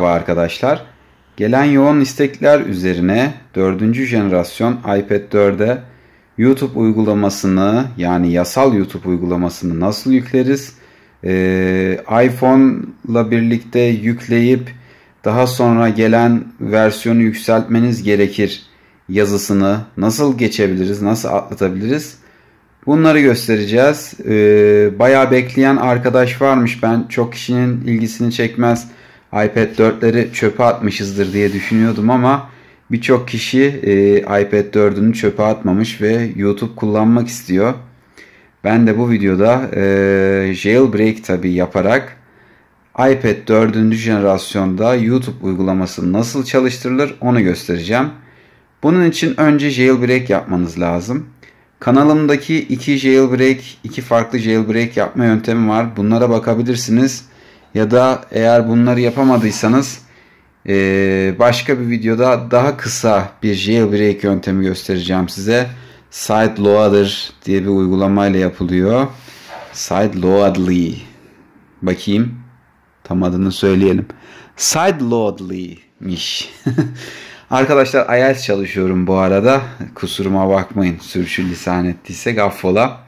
Merhaba arkadaşlar. Gelen yoğun istekler üzerine 4. jenerasyon iPad 4'e YouTube uygulamasını yani yasal YouTube uygulamasını nasıl yükleriz? Ee, iPhone'la birlikte yükleyip daha sonra gelen versiyonu yükseltmeniz gerekir yazısını nasıl geçebiliriz, nasıl atlatabiliriz? Bunları göstereceğiz. Ee, bayağı bekleyen arkadaş varmış. Ben çok kişinin ilgisini çekmez iPad 4'leri çöpe atmışızdır diye düşünüyordum ama birçok kişi e, iPad 4'ünü çöpe atmamış ve YouTube kullanmak istiyor. Ben de bu videoda e, jailbreak tabi yaparak iPad 4. jenerasyonda YouTube uygulaması nasıl çalıştırılır onu göstereceğim. Bunun için önce jailbreak yapmanız lazım. Kanalımdaki iki jailbreak, iki farklı jailbreak yapma yöntemi var. Bunlara bakabilirsiniz ya da eğer bunları yapamadıysanız e, başka bir videoda daha kısa bir jailbreak yöntemi göstereceğim size. Site Loader diye bir uygulamayla yapılıyor. Site Loadly. Bakayım. Tam adını söyleyelim. Site Loadly'miş. Arkadaşlar IELTS çalışıyorum bu arada. Kusuruma bakmayın. Sürçü lisan ettiyse gaffola.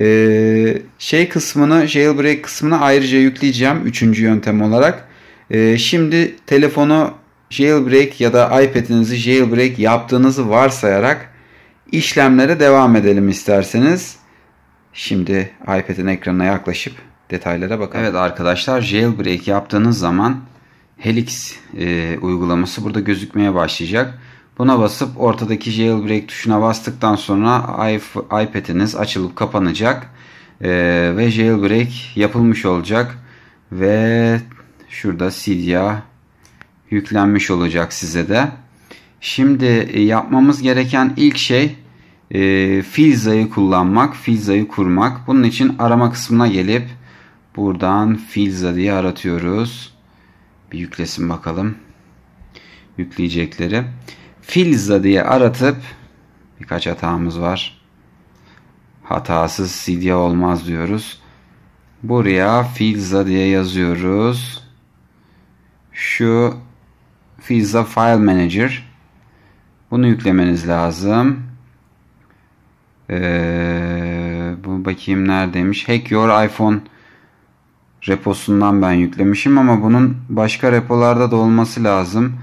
Ee, şey kısmını, jailbreak kısmını ayrıca yükleyeceğim üçüncü yöntem olarak. Ee, şimdi telefonu jailbreak ya da iPad'inizi jailbreak yaptığınızı varsayarak işlemlere devam edelim isterseniz. Şimdi iPad'in ekranına yaklaşıp detaylara bakalım. Evet arkadaşlar jailbreak yaptığınız zaman Helix e, uygulaması burada gözükmeye başlayacak. Buna basıp ortadaki jailbreak tuşuna bastıktan sonra iPad'iniz açılıp kapanacak ee, ve jailbreak yapılmış olacak ve şurada Cydia yüklenmiş olacak size de. Şimdi e, yapmamız gereken ilk şey e, filzayı kullanmak, filzayı kurmak. Bunun için arama kısmına gelip buradan filza diye aratıyoruz. Bir yüklesin bakalım yükleyecekleri. Filza diye aratıp birkaç hatamız var. Hatasız sidya olmaz diyoruz. Buraya Filza diye yazıyoruz. Şu Filza File Manager. Bunu yüklemeniz lazım. Ee, bu bakayım neredeymiş. Hack Your iPhone reposundan ben yüklemişim ama bunun başka repolarda da olması lazım.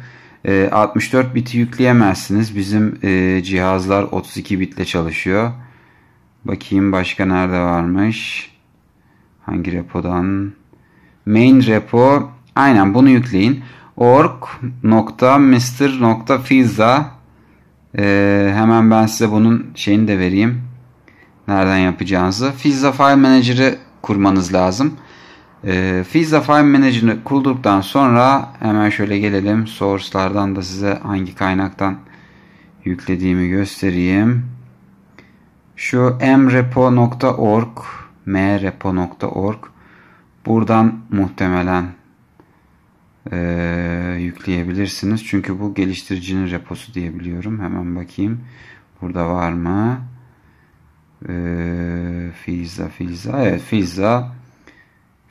64 ee, biti yükleyemezsiniz. Bizim e, cihazlar 32 bitle çalışıyor. Bakayım başka nerede varmış. Hangi repodan? Main repo. Aynen bunu yükleyin. org.mr.fiza ee, hemen ben size bunun şeyini de vereyim. Nereden yapacağınızı. Fizza File Manager'ı kurmanız lazım. E, ee, File Manager'ı kurduktan sonra hemen şöyle gelelim. Source'lardan da size hangi kaynaktan yüklediğimi göstereyim. Şu mrepo.org mrepo.org buradan muhtemelen e, yükleyebilirsiniz. Çünkü bu geliştiricinin reposu diyebiliyorum. Hemen bakayım. Burada var mı? E, ee, Fizza Fizza. Evet Fizza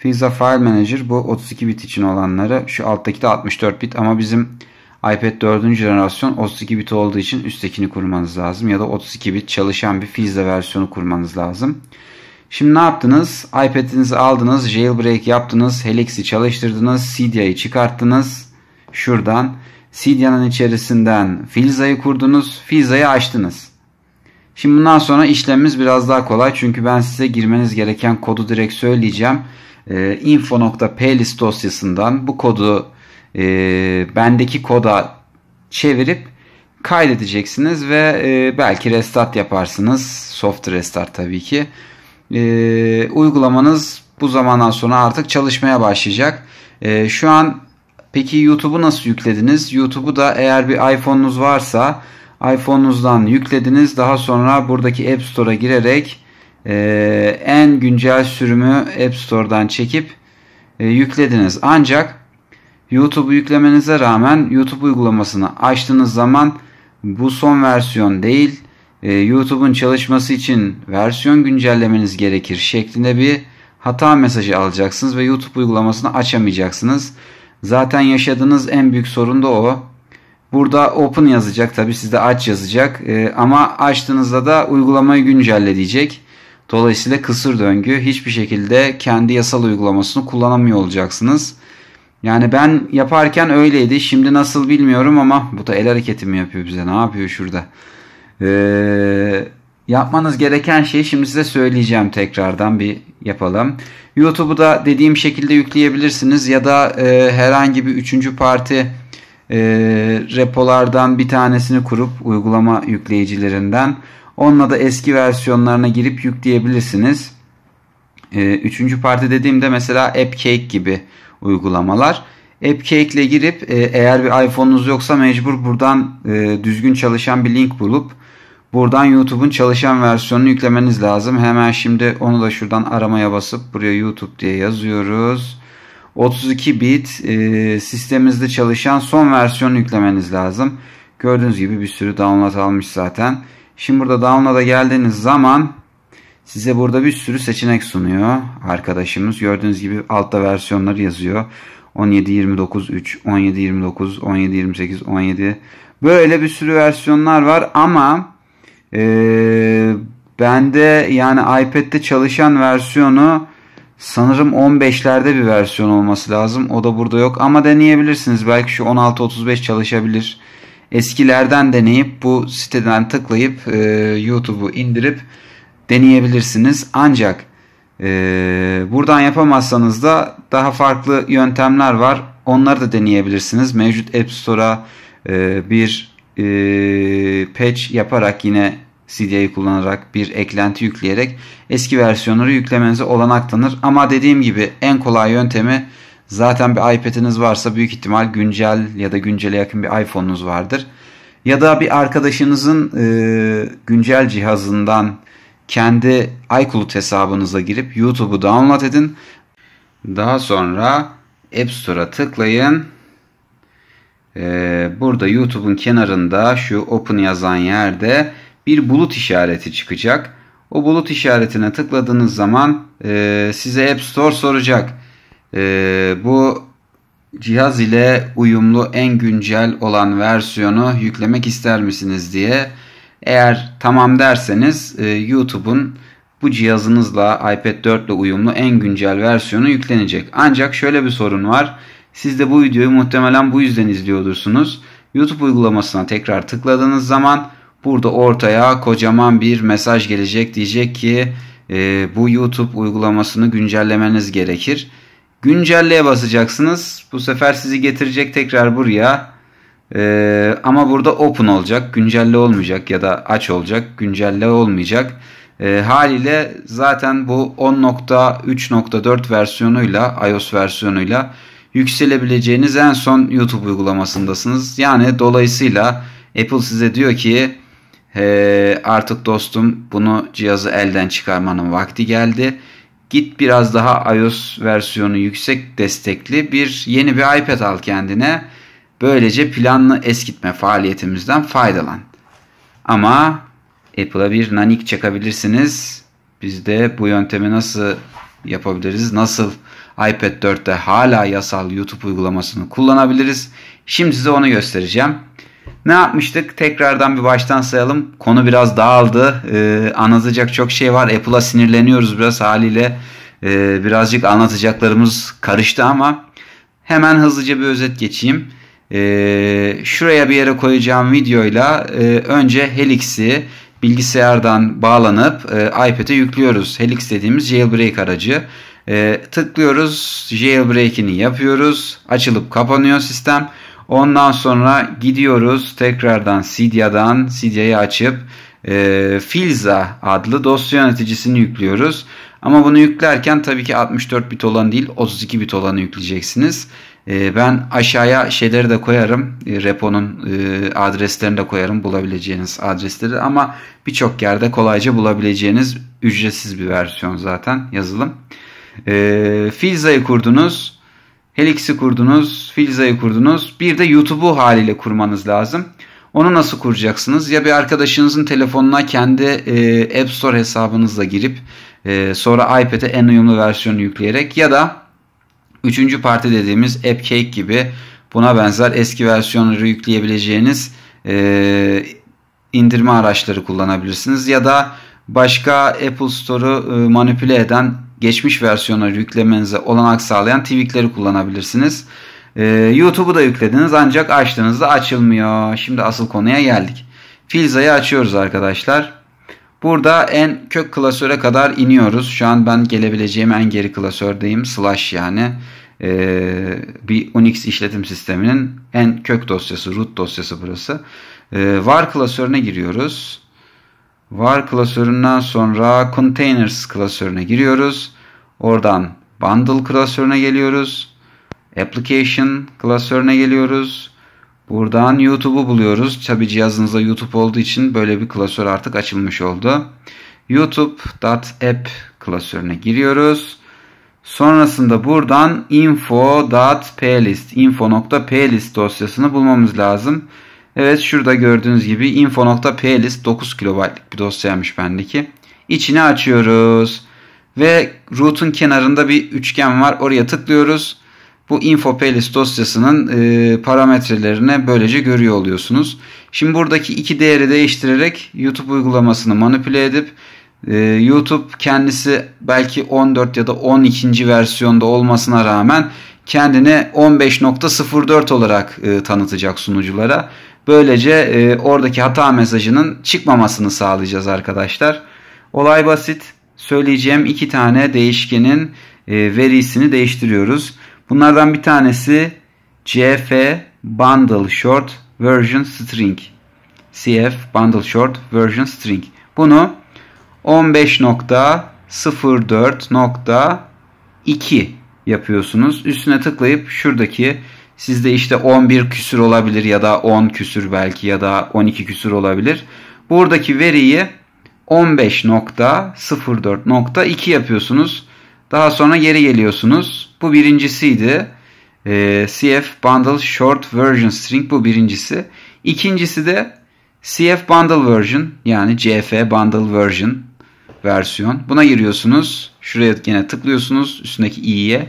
Filza File Manager bu 32 bit için olanları. Şu alttaki de 64 bit ama bizim iPad 4. jenerasyon 32 bit olduğu için üsttekini kurmanız lazım. Ya da 32 bit çalışan bir Filza versiyonu kurmanız lazım. Şimdi ne yaptınız? iPad'inizi aldınız, jailbreak yaptınız, Helix'i çalıştırdınız, Cydia'yı çıkarttınız. Şuradan Cydia'nın içerisinden Filza'yı kurdunuz, Filza'yı açtınız. Şimdi bundan sonra işlemimiz biraz daha kolay. Çünkü ben size girmeniz gereken kodu direkt söyleyeceğim e, ee, info.plist dosyasından bu kodu e, bendeki koda çevirip kaydedeceksiniz ve e, belki restart yaparsınız. Soft restart tabii ki. E, uygulamanız bu zamandan sonra artık çalışmaya başlayacak. E, şu an peki YouTube'u nasıl yüklediniz? YouTube'u da eğer bir iPhone'unuz varsa iPhone'unuzdan yüklediniz. Daha sonra buradaki App Store'a girerek ee, en güncel sürümü App Store'dan çekip e, yüklediniz. Ancak YouTube'u yüklemenize rağmen YouTube uygulamasını açtığınız zaman bu son versiyon değil e, YouTube'un çalışması için versiyon güncellemeniz gerekir şeklinde bir hata mesajı alacaksınız ve YouTube uygulamasını açamayacaksınız. Zaten yaşadığınız en büyük sorun da o. Burada open yazacak tabi sizde aç yazacak e, ama açtığınızda da uygulamayı güncelle diyecek. Dolayısıyla kısır döngü hiçbir şekilde kendi yasal uygulamasını kullanamıyor olacaksınız. Yani ben yaparken öyleydi. Şimdi nasıl bilmiyorum ama bu da el hareketi mi yapıyor bize? Ne yapıyor şurada? Ee, yapmanız gereken şeyi şimdi size söyleyeceğim tekrardan bir yapalım. YouTube'u da dediğim şekilde yükleyebilirsiniz ya da e, herhangi bir üçüncü parti e, repolardan bir tanesini kurup uygulama yükleyicilerinden Onunla da eski versiyonlarına girip yükleyebilirsiniz. Ee, üçüncü parti dediğimde mesela AppCake gibi uygulamalar. AppCake ile girip e, eğer bir iPhone'unuz yoksa mecbur buradan e, düzgün çalışan bir link bulup buradan YouTube'un çalışan versiyonunu yüklemeniz lazım. Hemen şimdi onu da şuradan aramaya basıp buraya YouTube diye yazıyoruz. 32 bit e, sisteminizde çalışan son versiyonu yüklemeniz lazım. Gördüğünüz gibi bir sürü download almış zaten. Şimdi burada download'a geldiğiniz zaman size burada bir sürü seçenek sunuyor arkadaşımız. Gördüğünüz gibi altta versiyonları yazıyor. 17 29 3, 17 29, 17 28, 17. Böyle bir sürü versiyonlar var ama e, bende yani iPad'de çalışan versiyonu sanırım 15'lerde bir versiyon olması lazım. O da burada yok ama deneyebilirsiniz. Belki şu 16 35 çalışabilir eskilerden deneyip bu siteden tıklayıp e, YouTube'u indirip deneyebilirsiniz. Ancak e, buradan yapamazsanız da daha farklı yöntemler var. Onları da deneyebilirsiniz. Mevcut App Store'a e, bir e, patch yaparak yine CD'yi kullanarak bir eklenti yükleyerek eski versiyonları yüklemenize olanak tanır. Ama dediğim gibi en kolay yöntemi Zaten bir iPad'iniz varsa büyük ihtimal güncel ya da güncele yakın bir iPhone'unuz vardır. Ya da bir arkadaşınızın e, güncel cihazından kendi iCloud hesabınıza girip YouTube'u download edin. Daha sonra App Store'a tıklayın. Ee, burada YouTube'un kenarında şu Open yazan yerde bir bulut işareti çıkacak. O bulut işaretine tıkladığınız zaman e, size App Store soracak. E, bu cihaz ile uyumlu en güncel olan versiyonu yüklemek ister misiniz diye. Eğer tamam derseniz e, YouTube'un bu cihazınızla iPad 4 ile uyumlu en güncel versiyonu yüklenecek. Ancak şöyle bir sorun var. Siz de bu videoyu muhtemelen bu yüzden izliyordursunuz. YouTube uygulamasına tekrar tıkladığınız zaman burada ortaya kocaman bir mesaj gelecek. Diyecek ki e, bu YouTube uygulamasını güncellemeniz gerekir. Güncelleye basacaksınız. Bu sefer sizi getirecek tekrar buraya. Ee, ama burada open olacak. Güncelle olmayacak ya da aç olacak. Güncelle olmayacak. E, haliyle zaten bu 10.3.4 versiyonuyla iOS versiyonuyla yükselebileceğiniz en son YouTube uygulamasındasınız. Yani dolayısıyla Apple size diyor ki e, artık dostum bunu cihazı elden çıkarmanın vakti geldi. Git biraz daha iOS versiyonu yüksek destekli bir yeni bir iPad al kendine. Böylece planlı eskitme faaliyetimizden faydalan. Ama Apple'a bir nanik çekebilirsiniz Biz de bu yöntemi nasıl yapabiliriz? Nasıl iPad 4'te hala yasal YouTube uygulamasını kullanabiliriz? Şimdi size onu göstereceğim. Ne yapmıştık? Tekrardan bir baştan sayalım. Konu biraz dağıldı. Ee, anlatacak çok şey var. Apple'a sinirleniyoruz biraz haliyle. Ee, birazcık anlatacaklarımız karıştı ama hemen hızlıca bir özet geçeyim. Ee, şuraya bir yere koyacağım videoyla e, önce Helix'i bilgisayardan bağlanıp e, iPad'e yüklüyoruz. Helix dediğimiz jailbreak aracı. E, tıklıyoruz, jailbreak'ini yapıyoruz. Açılıp kapanıyor sistem. Ondan sonra gidiyoruz tekrardan Sidya'dan Sidya'yı açıp e, Filza adlı dosya yöneticisini yüklüyoruz. Ama bunu yüklerken tabii ki 64 bit olan değil 32 bit olanı yükleyeceksiniz. E, ben aşağıya şeyleri de koyarım. E, repo'nun e, adreslerini de koyarım bulabileceğiniz adresleri. Ama birçok yerde kolayca bulabileceğiniz ücretsiz bir versiyon zaten yazılım. E, Filza'yı kurdunuz. Helix'i kurdunuz, Filza'yı kurdunuz. Bir de YouTube'u haliyle kurmanız lazım. Onu nasıl kuracaksınız? Ya bir arkadaşınızın telefonuna kendi e, App Store hesabınızla girip e, sonra iPad'e en uyumlu versiyonu yükleyerek ya da üçüncü parti dediğimiz AppCake gibi buna benzer eski versiyonları yükleyebileceğiniz e, indirme araçları kullanabilirsiniz. Ya da başka Apple Store'u e, manipüle eden geçmiş versiyonu yüklemenize olanak sağlayan tweakleri kullanabilirsiniz. E, YouTube'u da yüklediniz ancak açtığınızda açılmıyor. Şimdi asıl konuya geldik. Filza'yı açıyoruz arkadaşlar. Burada en kök klasöre kadar iniyoruz. Şu an ben gelebileceğim en geri klasördeyim. Slash yani e, bir Unix işletim sisteminin en kök dosyası, root dosyası burası. var klasörüne giriyoruz var klasöründen sonra containers klasörüne giriyoruz. Oradan bundle klasörüne geliyoruz. Application klasörüne geliyoruz. Buradan YouTube'u buluyoruz. Tabi cihazınızda YouTube olduğu için böyle bir klasör artık açılmış oldu. YouTube.app klasörüne giriyoruz. Sonrasında buradan info.plist info.plist dosyasını bulmamız lazım. Evet şurada gördüğünüz gibi info.plist 9 kilobaytlık bir dosyaymış bendeki. İçini açıyoruz. Ve root'un kenarında bir üçgen var. Oraya tıklıyoruz. Bu info dosyasının e, parametrelerini böylece görüyor oluyorsunuz. Şimdi buradaki iki değeri değiştirerek YouTube uygulamasını manipüle edip e, YouTube kendisi belki 14 ya da 12. versiyonda olmasına rağmen kendini 15.04 olarak e, tanıtacak sunuculara. Böylece e, oradaki hata mesajının çıkmamasını sağlayacağız arkadaşlar. Olay basit. Söyleyeceğim iki tane değişkenin e, verisini değiştiriyoruz. Bunlardan bir tanesi cf bundle short version string. cf bundle short version string. Bunu 15.04.2 yapıyorsunuz. Üstüne tıklayıp şuradaki Sizde işte 11 küsür olabilir ya da 10 küsür belki ya da 12 küsür olabilir. Buradaki veriyi 15.04.2 yapıyorsunuz. Daha sonra geri geliyorsunuz. Bu birincisiydi. E, ee, CF Bundle Short Version String bu birincisi. İkincisi de CF Bundle Version yani CF Bundle Version versiyon. Buna giriyorsunuz. Şuraya yine tıklıyorsunuz üstündeki i'ye.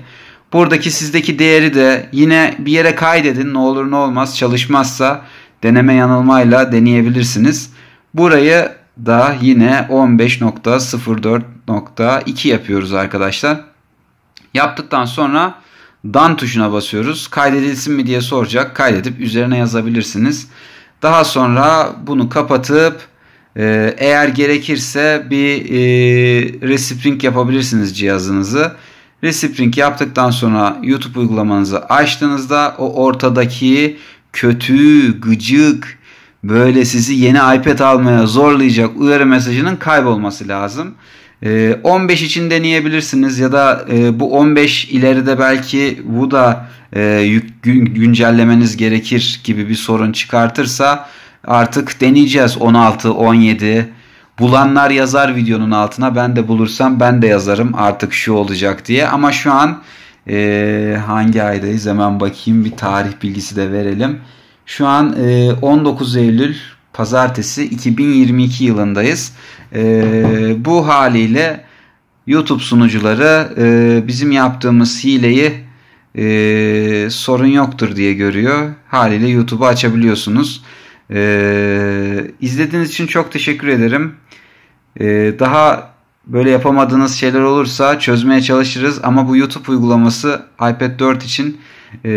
Buradaki sizdeki değeri de yine bir yere kaydedin. Ne olur ne olmaz çalışmazsa deneme yanılmayla deneyebilirsiniz. Burayı da yine 15.04.2 yapıyoruz arkadaşlar. Yaptıktan sonra done tuşuna basıyoruz. Kaydedilsin mi diye soracak. Kaydedip üzerine yazabilirsiniz. Daha sonra bunu kapatıp e, eğer gerekirse bir e, resipring yapabilirsiniz cihazınızı. Respring yaptıktan sonra YouTube uygulamanızı açtığınızda o ortadaki kötü, gıcık, böyle sizi yeni iPad almaya zorlayacak uyarı mesajının kaybolması lazım. 15 ee, için deneyebilirsiniz ya da e, bu 15 ileride belki bu da e, güncellemeniz gerekir gibi bir sorun çıkartırsa artık deneyeceğiz 16, 17, Bulanlar yazar videonun altına ben de bulursam ben de yazarım artık şu olacak diye. Ama şu an e, hangi aydayız hemen bakayım bir tarih bilgisi de verelim. Şu an e, 19 Eylül pazartesi 2022 yılındayız. E, bu haliyle YouTube sunucuları e, bizim yaptığımız hileyi e, sorun yoktur diye görüyor. Haliyle YouTube'u açabiliyorsunuz. Ee, izlediğiniz için çok teşekkür ederim. Ee, daha böyle yapamadığınız şeyler olursa çözmeye çalışırız ama bu YouTube uygulaması iPad 4 için e,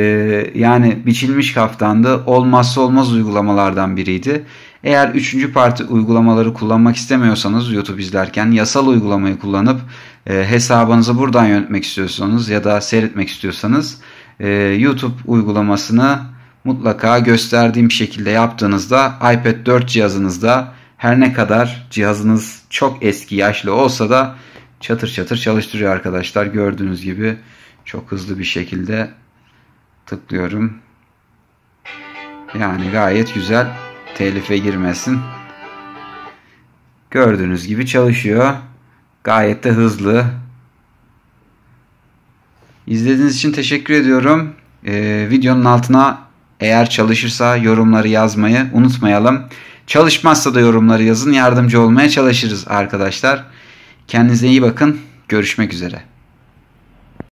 yani biçilmiş kaftanda olmazsa olmaz uygulamalardan biriydi. Eğer üçüncü parti uygulamaları kullanmak istemiyorsanız YouTube izlerken yasal uygulamayı kullanıp e, hesabınızı buradan yönetmek istiyorsanız ya da seyretmek istiyorsanız e, YouTube uygulamasını mutlaka gösterdiğim şekilde yaptığınızda iPad 4 cihazınızda her ne kadar cihazınız çok eski yaşlı olsa da çatır çatır çalıştırıyor arkadaşlar. Gördüğünüz gibi çok hızlı bir şekilde tıklıyorum. Yani gayet güzel telife girmesin. Gördüğünüz gibi çalışıyor. Gayet de hızlı. İzlediğiniz için teşekkür ediyorum. Ee, videonun altına eğer çalışırsa yorumları yazmayı unutmayalım. Çalışmazsa da yorumları yazın. Yardımcı olmaya çalışırız arkadaşlar. Kendinize iyi bakın. Görüşmek üzere.